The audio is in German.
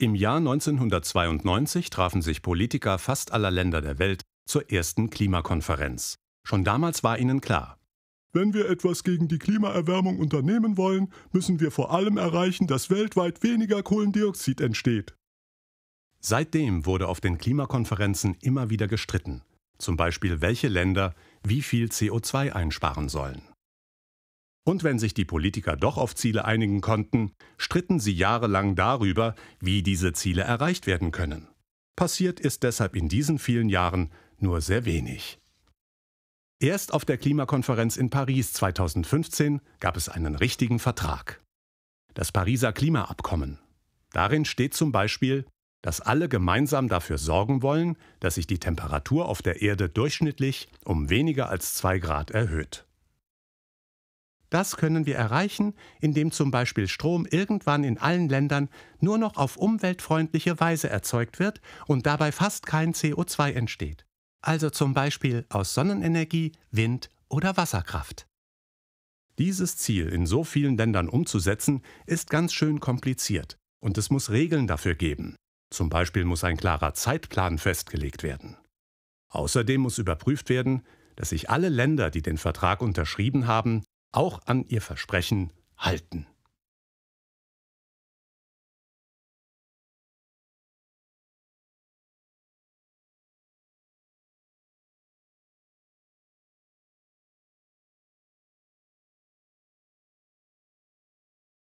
Im Jahr 1992 trafen sich Politiker fast aller Länder der Welt zur ersten Klimakonferenz. Schon damals war ihnen klar, wenn wir etwas gegen die Klimaerwärmung unternehmen wollen, müssen wir vor allem erreichen, dass weltweit weniger Kohlendioxid entsteht. Seitdem wurde auf den Klimakonferenzen immer wieder gestritten, zum Beispiel welche Länder wie viel CO2 einsparen sollen. Und wenn sich die Politiker doch auf Ziele einigen konnten, stritten sie jahrelang darüber, wie diese Ziele erreicht werden können. Passiert ist deshalb in diesen vielen Jahren nur sehr wenig. Erst auf der Klimakonferenz in Paris 2015 gab es einen richtigen Vertrag. Das Pariser Klimaabkommen. Darin steht zum Beispiel, dass alle gemeinsam dafür sorgen wollen, dass sich die Temperatur auf der Erde durchschnittlich um weniger als 2 Grad erhöht. Das können wir erreichen, indem zum Beispiel Strom irgendwann in allen Ländern nur noch auf umweltfreundliche Weise erzeugt wird und dabei fast kein CO2 entsteht. Also zum Beispiel aus Sonnenenergie, Wind oder Wasserkraft. Dieses Ziel in so vielen Ländern umzusetzen, ist ganz schön kompliziert und es muss Regeln dafür geben. Zum Beispiel muss ein klarer Zeitplan festgelegt werden. Außerdem muss überprüft werden, dass sich alle Länder, die den Vertrag unterschrieben haben, auch an ihr Versprechen halten.